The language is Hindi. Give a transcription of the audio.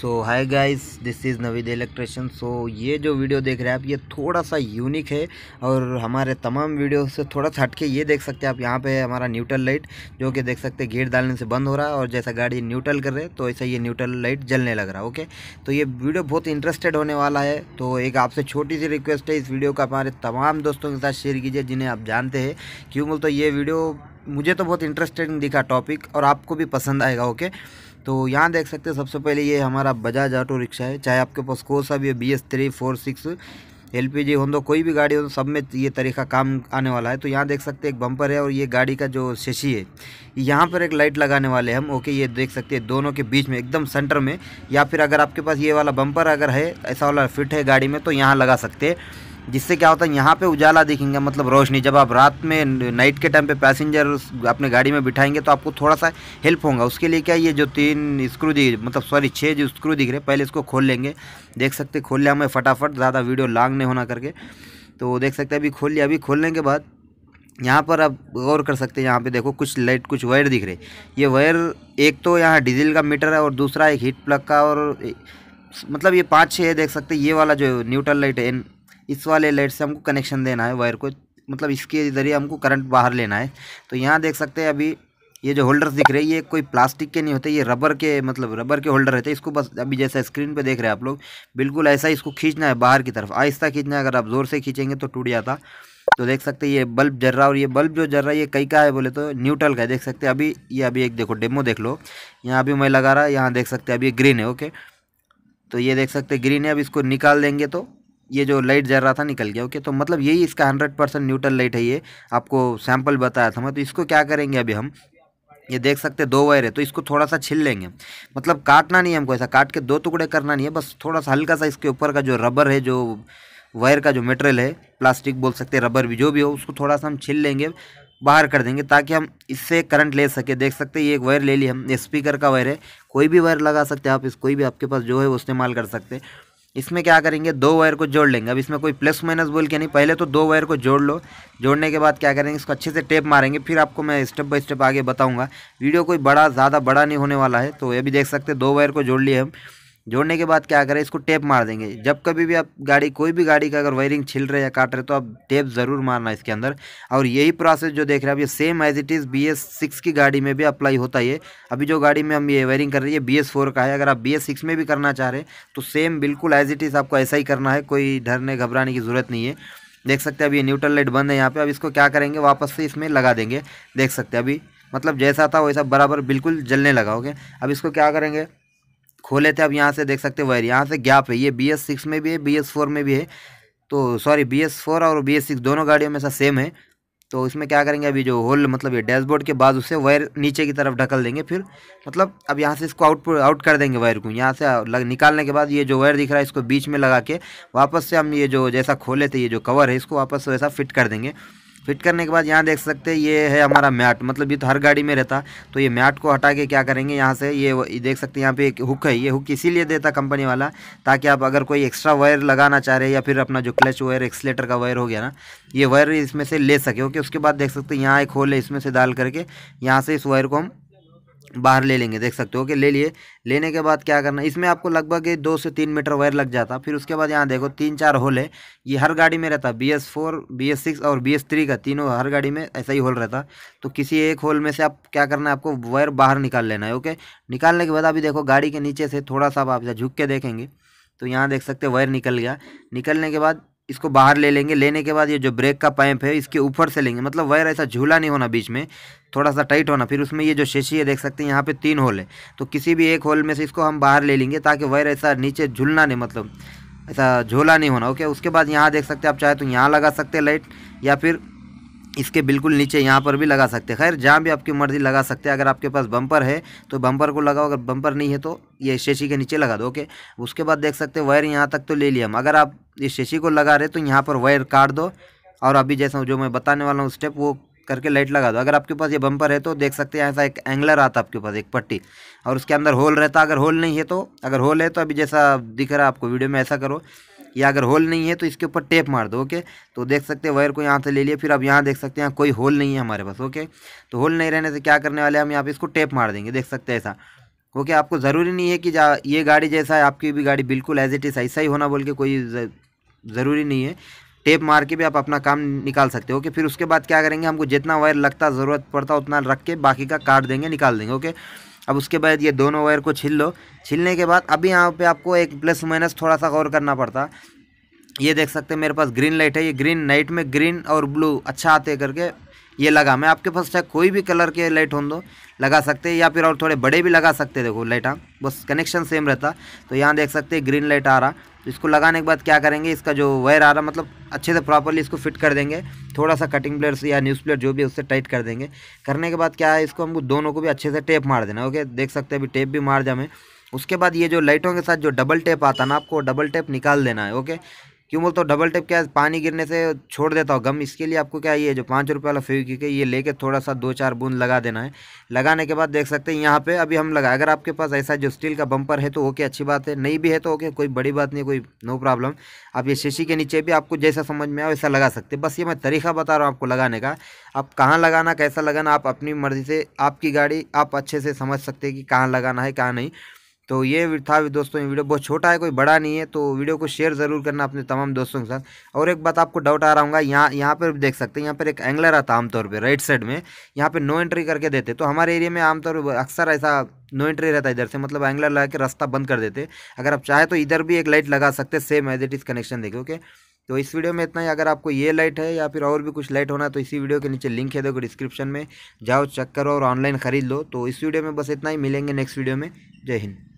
So hi guys this is Naveed electrician so ये जो वीडियो देख रहे हैं आप ये थोड़ा सा यूनिक है और हमारे तमाम वीडियो से थोड़ा सा हटके ये देख सकते हैं आप यहाँ पे हमारा न्यूट्रल लाइट जो कि देख सकते हैं गेट डालने से बंद हो रहा है और जैसा गाड़ी न्यूट्रल कर रहे तो ऐसा ये न्यूट्रल लाइट जलने लग रहा है ओके तो ये वीडियो बहुत इंटरेस्टेड होने वाला है तो एक आपसे छोटी सी रिक्वेस्ट है इस वीडियो को हमारे तमाम दोस्तों के साथ शेयर कीजिए जिन्हें आप जानते हैं क्यों बोलते ये वीडियो मुझे तो बहुत इंटरेस्टिंग दिखा टॉपिक और आपको भी पसंद आएगा ओके तो यहाँ देख सकते हैं सबसे पहले ये हमारा बजाज ऑटो रिक्शा है चाहे आपके पास कौन सा भी है B S three four six L P G हो तो कोई भी गाड़ी हो तो सब में ये तरीका काम आने वाला है तो यहाँ देख सकते हैं एक बम्पर है और ये गाड़ी का जो शशि है यहाँ पर एक लाइट लगाने वाले हम ओके ये देख सकते हैं दोनों के बीच में एकदम सेंटर में या फिर अगर आपके पास ये वाला बम्पर अगर है ऐसा वाला फिट है गाड़ी में तो यहाँ लगा सकते हैं जिससे क्या होता है यहाँ पे उजाला देखेंगे मतलब रोशनी जब आप रात में नाइट के टाइम पे पैसेंजर अपने गाड़ी में बिठाएंगे तो आपको थोड़ा सा हेल्प होगा उसके लिए क्या ये जो तीन स्क्रू दिख मतलब सॉरी छः जो स्क्रू दिख रहे पहले इसको खोल लेंगे देख सकते खोल लिया हमें फटाफट ज़्यादा वीडियो लॉन्ग नहीं होना करके तो देख सकते अभी खोल लिया अभी खोलने के बाद यहाँ पर आप गौर कर सकते हैं यहाँ पे देखो कुछ लाइट कुछ वायर दिख रहे ये वायर एक तो यहाँ डीजल का मीटर है और दूसरा एक हीट प्लग का और मतलब ये पाँच छः देख सकते हैं ये वाला जो न्यूट्रल लाइट है इस वाले लाइट से हमको कनेक्शन देना है वायर को मतलब इसके ज़रिए हमको करंट बाहर लेना है तो यहाँ देख सकते हैं अभी ये जो होल्डर्स दिख रहे हैं ये कोई प्लास्टिक के नहीं होते ये रबर के मतलब रबर के होल्डर रहते हैं इसको बस अभी जैसा स्क्रीन पे देख रहे हैं आप लोग बिल्कुल ऐसा ही इसको खींचना है बाहर की तरफ आहिस्ता खींचना है अगर आप ज़ोर से खींचेंगे तो टूट जाता तो देख सकते हैं ये बल्ब जर रहा और ये बल्ब जो जर रहा है ये कई का है बोले तो न्यूट्रल का है देख सकते अभी ये अभी एक देखो डेमो देख लो यहाँ अभी मैं लगा रहा यहाँ देख सकते हैं अभी ग्रीन है ओके तो ये देख सकते ग्रीन है अब इसको निकाल देंगे तो ये जो लाइट जल रहा था निकल गया ओके तो मतलब यही इसका हंड्रेड परसेंट न्यूट्रल लाइट है ये आपको सैम्पल बताया था मैं तो इसको क्या करेंगे अभी हम ये देख सकते दो वायर है तो इसको थोड़ा सा छिल लेंगे मतलब काटना नहीं है हमको ऐसा काट के दो टुकड़े करना नहीं है बस थोड़ा सा हल्का सा इसके ऊपर का जो रबर है जो वायर का जो मटेरियल है प्लास्टिक बोल सकते हैं रबर भी जो भी हो उसको थोड़ा सा हम छिल लेंगे बाहर कर देंगे ताकि हम इससे करंट ले सके देख सकते हैं ये एक वायर ले ली हम स्पीकर का वायर है कोई भी वायर लगा सकते हैं आप इस कोई भी आपके पास जो है वो इस्तेमाल कर सकते हैं इसमें क्या करेंगे दो वायर को जोड़ लेंगे अब इसमें कोई प्लस माइनस बोल के नहीं पहले तो दो वायर को जोड़ लो जोड़ने के बाद क्या करेंगे इसको अच्छे से टेप मारेंगे फिर आपको मैं स्टेप बाय स्टेप आगे बताऊंगा वीडियो कोई बड़ा ज़्यादा बड़ा नहीं होने वाला है तो ये भी देख सकते दो वायर को जोड़ लिए हम जोड़ने के बाद क्या करें इसको टेप मार देंगे हम्म। जब कभी भी आप गाड़ी कोई भी गाड़ी का अगर वायरिंग छिल रहे या काट रहे तो आप टेप ज़रूर मारना इसके अंदर और यही प्रोसेस जो देख रहे हैं आप ये same as it is B S six की गाड़ी में भी अप्लाई होता है अभी जो गाड़ी में हम ये वायरिंग कर रही है बी एस फोर का है अगर आप बी एस सिक्स में भी करना चाह रहे तो सेम बिल्कुल एज इट इज़ आपको ऐसा ही करना है कोई डरने घबराने की ज़रूरत नहीं है देख सकते अभी ये न्यूट्रल लाइट बंद है यहाँ पर अब इसको क्या करेंगे वापस से इसमें लगा देंगे देख सकते अभी मतलब जैसा था वैसा बराबर बिल्कुल जलने लगा ओके अब इसको क्या करेंगे खोले थे अब यहाँ से देख सकते वायर यहाँ से गैप है ये बी एस सिक्स में भी है बी एस फोर में भी है तो सॉरी बी एस फोर और बी एस सिक्स दोनों गाड़ियों में सा सेम है तो इसमें क्या करेंगे अभी जो होल मतलब ये डैशबोर्ड के बाद उससे वायर नीचे की तरफ ढकल देंगे फिर मतलब अब यहाँ से इसको आउट आउट कर देंगे वायर को यहाँ से लग, निकालने के बाद ये जो वायर दिख रहा है इसको बीच में लगा के वापस से हम ये जो जैसा खोले थे ये जो कवर है इसको वापस वैसा फिट कर देंगे फिट करने के बाद यहाँ देख सकते हैं ये है हमारा मैट मतलब ये तो हर गाड़ी में रहता तो ये मैट को हटा के क्या करेंगे यहाँ से ये देख सकते हैं यहाँ पे एक हुक है ये हुक इसीलिए देता कंपनी वाला ताकि आप अगर कोई एक्स्ट्रा वायर लगाना चाह रहे या फिर अपना जो क्लच वायर एक्सलेटर का वायर हो गया ना ये वायर इसमें से ले सके ओके उसके बाद देख सकते हैं यहाँ एक होल है इसमें से डाल करके यहाँ से इस वायर को हम बाहर ले लेंगे देख सकते हो कि ले लिए लेने के बाद क्या करना इसमें आपको लगभग दो से तीन मीटर वायर लग जाता फिर उसके बाद यहाँ देखो तीन चार होल है ये हर गाड़ी में रहता B S four B S six और बी एस थ्री का तीनों हर गाड़ी में ऐसा ही होल रहता तो किसी एक होल में से आप क्या करना है आपको वायर बाहर निकाल लेना है ओके निकालने के बाद अभी देखो गाड़ी के नीचे से थोड़ा सा आप झुक के देखेंगे तो यहाँ देख सकते वायर निकल गया निकलने के बाद इसको बाहर ले लेंगे लेने के बाद ये जो ब्रेक का पाइप है इसके ऊपर से लेंगे मतलब वायर ऐसा झूला नहीं होना बीच में थोड़ा सा टाइट होना फिर उसमें ये जो शेशी है देख सकते हैं यहाँ पे तीन होल है तो किसी भी एक होल में से इसको हम बाहर ले लेंगे ताकि वायर ऐसा नीचे झूलना नहीं मतलब ऐसा झूला नहीं होना ओके उसके बाद यहाँ देख सकते हैं आप चाहे तो यहाँ लगा सकते हैं लाइट या फिर इसके बिल्कुल नीचे यहाँ पर भी लगा सकते हैं खैर जहाँ भी आपकी मर्ज़ी लगा सकते हैं अगर आपके पास बम्पर है तो बम्पर को लगाओ अगर बम्पर नहीं है तो ये शेशी के नीचे लगा दो ओके उसके बाद देख सकते हैं वायर यहाँ तक तो ले लिया हम अगर आप इस शेशी को लगा रहे तो यहाँ पर वायर काट दो और अभी जैसा जो मैं बताने वाला हूँ स्टेप वो करके लाइट लगा दो अगर आपके पास ये बम्पर है तो देख सकते हैं ऐसा एक एंगलर आता है आपके पास एक पट्टी और उसके अंदर होल रहता अगर होल नहीं है तो अगर होल है तो अभी जैसा दिख रहा है आपको वीडियो में ऐसा करो या अगर होल नहीं है तो इसके ऊपर टेप मार दो ओके तो देख सकते हैं वायर को यहाँ से ले लिए फिर अब यहाँ देख सकते हैं कोई होल नहीं है हमारे पास ओके तो होल नहीं रहने से क्या करने वाले हम यहाँ पर इसको टेप मार देंगे देख सकते हैं ऐसा ओके आपको ज़रूरी नहीं है कि ये गाड़ी जैसा है आपकी भी गाड़ी बिल्कुल एज इट इज़ ऐसा ही होना बोल के कोई ज़रूरी नहीं है टेप मार के भी आप अपना काम निकाल सकते हो ओके फिर उसके बाद क्या करेंगे हमको जितना वायर लगता ज़रूरत पड़ता उतना रख के बाकी का काट देंगे निकाल देंगे ओके अब उसके बाद ये दोनों वायर को छिल लो छिलने के बाद अभी यहाँ पे आपको एक प्लस माइनस थोड़ा सा गौर करना पड़ता ये देख सकते हैं मेरे पास ग्रीन लाइट है ये ग्रीन नाइट में ग्रीन और ब्लू अच्छा आते करके ये लगा मैं आपके पास चाहे कोई भी कलर के लाइट हों दो लगा सकते हैं या फिर और थोड़े बड़े भी लगा सकते देखो लाइट हाँ, बस कनेक्शन सेम रहता तो यहाँ देख सकते हैं ग्रीन लाइट आ रहा तो इसको लगाने के बाद क्या करेंगे इसका जो वायर आ रहा मतलब अच्छे से प्रॉपरली इसको फिट कर देंगे थोड़ा सा कटिंग प्लेट या न्यूज़ प्लेट जो भी उससे टाइट कर देंगे करने के बाद क्या है इसको हमको दोनों को भी अच्छे से टेप मार देना ओके देख सकते हैं अभी टेप भी मार जाए उसके बाद ये जो लाइटों के साथ जो डबल टेप आता है ना आपको डबल टेप निकाल देना है ओके क्यों बोलते हो डबल टेप क्या है पानी गिरने से छोड़ देता हूँ गम इसके लिए आपको क्या ये जो पाँच रुपये वाला फेविक्विक है ये लेके थोड़ा सा दो चार बूंद लगा देना है लगाने के बाद देख सकते हैं यहाँ पे अभी हम लगा अगर आपके पास ऐसा जो स्टील का बम्पर है तो ओके अच्छी बात है नहीं भी है तो ओके कोई बड़ी बात नहीं कोई नो प्रॉब्लम आप ये शीशी के नीचे भी आपको जैसा समझ में आए वैसा लगा सकते बस ये मैं तरीका बता रहा हूँ आपको लगाने का आप कहाँ लगाना कैसा लगाना आप अपनी मर्ज़ी से आपकी गाड़ी आप अच्छे से समझ सकते हैं कि कहाँ लगाना है कहाँ नहीं तो ये था दोस्तों ये वीडियो बहुत छोटा है कोई बड़ा नहीं है तो वीडियो को शेयर ज़रूर करना अपने तमाम दोस्तों के साथ और एक बात आपको डाउट आ रहा होगा यहाँ यहाँ पर देख सकते हैं यहाँ पर एक एंगलर आता आमतौर पर राइट साइड में यहाँ पर नो एंट्री करके देते तो हमारे एरिया में आमतौर पर अक्सर ऐसा नो एंट्री रहता है इधर से मतलब एंगलर लगा के रास्ता बंद कर देते अगर आप चाहें तो इधर भी एक लाइट लगा सकते same as it is connection देखे ओके तो इस वीडियो में इतना ही अगर आपको ये लाइट है या फिर और भी कुछ लाइट होना है तो इसी वीडियो के नीचे लिंक है देखो डिस्क्रिप्शन में जाओ चेक करो और ऑनलाइन खरीद लो तो इस वीडियो में बस इतना ही मिलेंगे नेक्स्ट वीडियो में जय हिंद